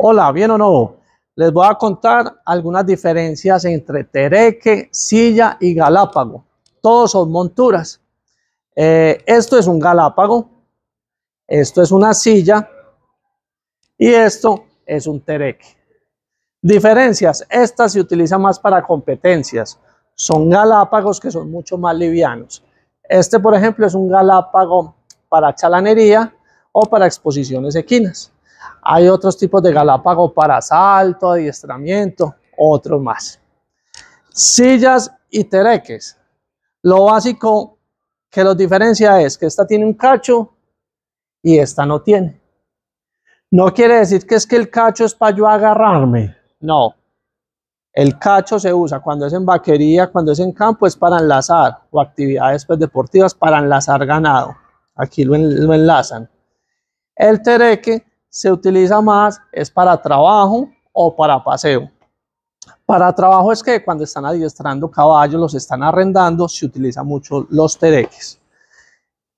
Hola, ¿bien o no? Les voy a contar algunas diferencias entre tereque, silla y galápago. Todos son monturas. Eh, esto es un galápago, esto es una silla y esto es un tereque. Diferencias, estas se utilizan más para competencias. Son galápagos que son mucho más livianos. Este, por ejemplo, es un galápago para chalanería o para exposiciones equinas. Hay otros tipos de galápago para salto, adiestramiento, otros más. Sillas y tereques. Lo básico que los diferencia es que esta tiene un cacho y esta no tiene. No quiere decir que es que el cacho es para yo agarrarme. No. El cacho se usa cuando es en vaquería, cuando es en campo, es para enlazar o actividades pues, deportivas para enlazar ganado. Aquí lo enlazan. El tereque se utiliza más es para trabajo o para paseo. Para trabajo es que cuando están adiestrando caballos, los están arrendando, se utiliza mucho los tereques.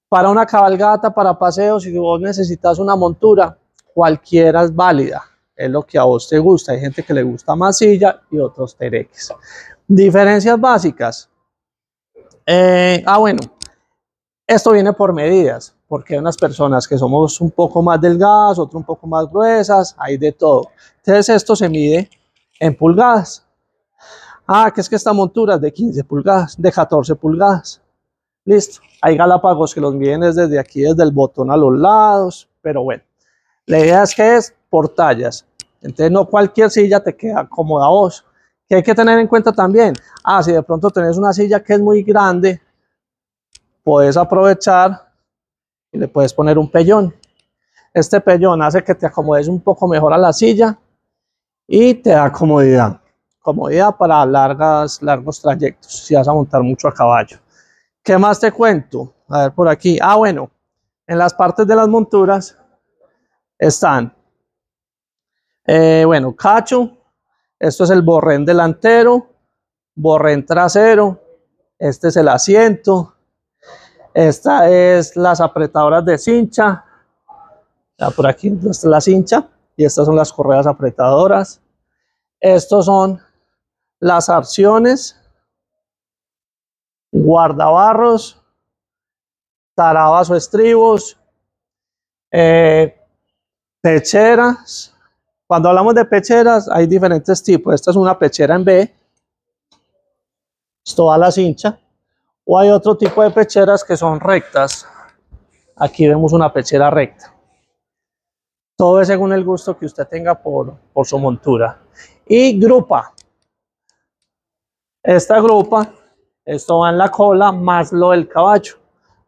Para una cabalgata, para paseo, si vos necesitas una montura, cualquiera es válida. Es lo que a vos te gusta. Hay gente que le gusta más silla y otros tereques. Diferencias básicas. Eh, ah, bueno. Esto viene por medidas porque hay unas personas que somos un poco más delgadas, otras un poco más gruesas, hay de todo. Entonces esto se mide en pulgadas. Ah, que es que esta montura es de 15 pulgadas, de 14 pulgadas. Listo. Hay galápagos que los miden desde aquí, desde el botón a los lados, pero bueno. La idea es que es por tallas. Entonces no cualquier silla te queda cómoda vos. Que hay que tener en cuenta también. Ah, si de pronto tenés una silla que es muy grande, puedes aprovechar y le puedes poner un pellón. Este pellón hace que te acomodes un poco mejor a la silla y te da comodidad. Comodidad para largas, largos trayectos, si vas a montar mucho a caballo. ¿Qué más te cuento? A ver por aquí. Ah, bueno, en las partes de las monturas están, eh, bueno, cacho, esto es el borrén delantero, borrén trasero, este es el asiento, esta es las apretadoras de cincha. por aquí no la cincha y estas son las correas apretadoras. Estos son las acciones, guardabarros, tarabas o estribos, eh, pecheras. Cuando hablamos de pecheras hay diferentes tipos. Esta es una pechera en B. Es toda la cincha. O hay otro tipo de pecheras que son rectas. Aquí vemos una pechera recta. Todo es según el gusto que usted tenga por, por su montura. Y grupa. Esta grupa, esto va en la cola más lo del caballo.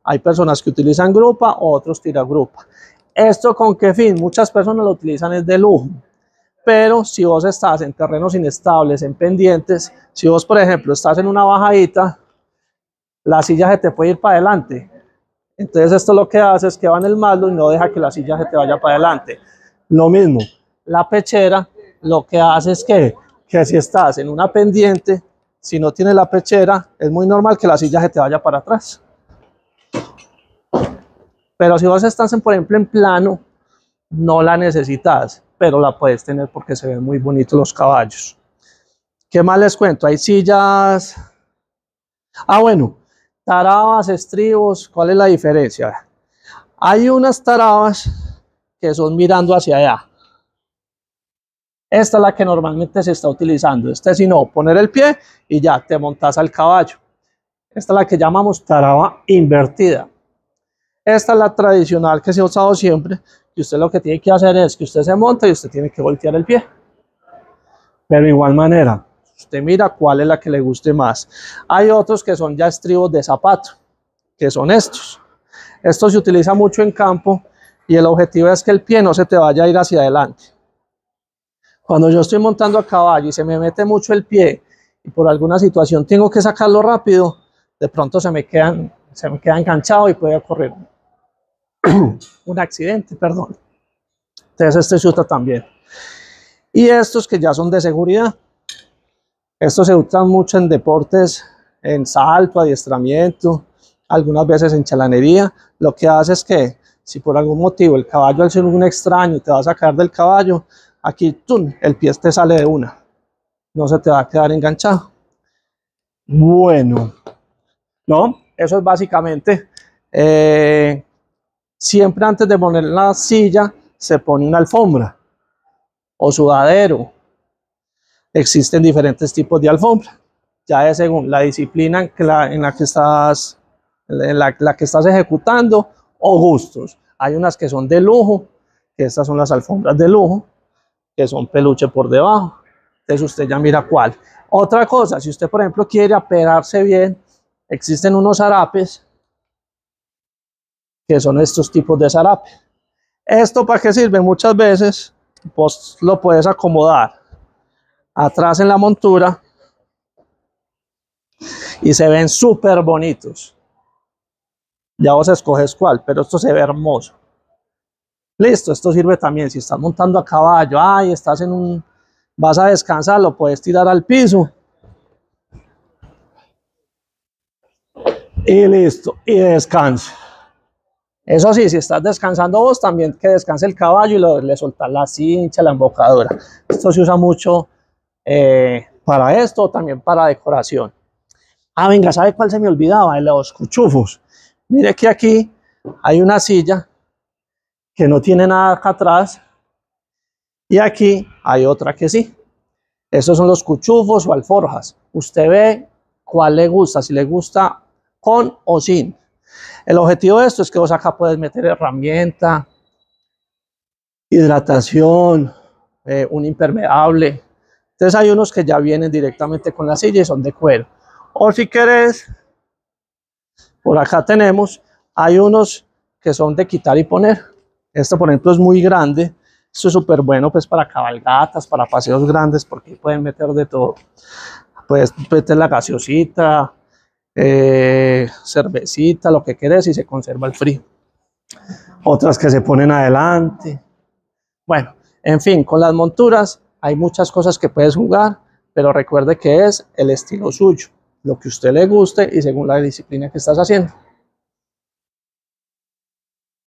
Hay personas que utilizan grupa, otros tira grupa. ¿Esto con qué fin? Muchas personas lo utilizan es de lujo. Pero si vos estás en terrenos inestables, en pendientes, si vos, por ejemplo, estás en una bajadita la silla se te puede ir para adelante. Entonces esto lo que hace es que va en el malo y no deja que la silla se te vaya para adelante. Lo mismo, la pechera lo que hace es que, que si estás en una pendiente, si no tienes la pechera, es muy normal que la silla se te vaya para atrás. Pero si vos estás, en, por ejemplo, en plano, no la necesitas, pero la puedes tener porque se ven muy bonitos los caballos. ¿Qué más les cuento? Hay sillas... Ah, bueno, Tarabas, estribos, ¿cuál es la diferencia? Hay unas tarabas que son mirando hacia allá. Esta es la que normalmente se está utilizando. Este si no, poner el pie y ya te montas al caballo. Esta es la que llamamos taraba invertida. Esta es la tradicional que se ha usado siempre, Y usted lo que tiene que hacer es que usted se monta y usted tiene que voltear el pie. Pero de igual manera, Usted mira cuál es la que le guste más. Hay otros que son ya estribos de zapato, que son estos. Esto se utiliza mucho en campo y el objetivo es que el pie no se te vaya a ir hacia adelante. Cuando yo estoy montando a caballo y se me mete mucho el pie y por alguna situación tengo que sacarlo rápido, de pronto se me, quedan, se me queda enganchado y puede ocurrir un accidente, perdón. Entonces este se también. Y estos que ya son de seguridad, esto se usa mucho en deportes, en salto, adiestramiento, algunas veces en chalanería. Lo que hace es que si por algún motivo el caballo al ser un extraño te va a sacar del caballo, aquí el pie te sale de una. No se te va a quedar enganchado. Bueno, ¿no? Eso es básicamente. Eh, siempre antes de poner la silla se pone una alfombra o sudadero existen diferentes tipos de alfombra, ya es según la disciplina en la, que estás, la, que estás ejecutando o gustos. Hay unas que son de lujo, que estas son las alfombras de lujo, que son peluche por debajo. Entonces usted ya mira cuál. Otra cosa, si usted por ejemplo quiere aperarse bien, existen unos zarapes, que son estos tipos de zarape. ¿Esto para qué sirve? Muchas veces vos lo puedes acomodar atrás en la montura y se ven súper bonitos. Ya vos escoges cuál, pero esto se ve hermoso. Listo, esto sirve también si estás montando a caballo, ay, estás en un, vas a descansar, lo puedes tirar al piso. Y listo, y descansa Eso sí, si estás descansando vos, también que descanse el caballo y le soltas la cincha, la embocadura. Esto se usa mucho eh, para esto, también para decoración. Ah, venga, ¿sabe cuál se me olvidaba? Los cuchufos. Mire que aquí hay una silla que no tiene nada acá atrás y aquí hay otra que sí. Esos son los cuchufos o alforjas. Usted ve cuál le gusta, si le gusta con o sin. El objetivo de esto es que vos acá puedes meter herramienta, hidratación, eh, un impermeable, entonces hay unos que ya vienen directamente con la silla y son de cuero. O si querés, por acá tenemos, hay unos que son de quitar y poner. Esto, por ejemplo, es muy grande. Esto es súper bueno pues para cabalgatas, para paseos grandes, porque pueden meter de todo. Puedes meter la gaseosita, eh, cervecita, lo que querés y se conserva el frío. Otras que se ponen adelante. Bueno, en fin, con las monturas hay muchas cosas que puedes jugar, pero recuerde que es el estilo suyo, lo que a usted le guste y según la disciplina que estás haciendo.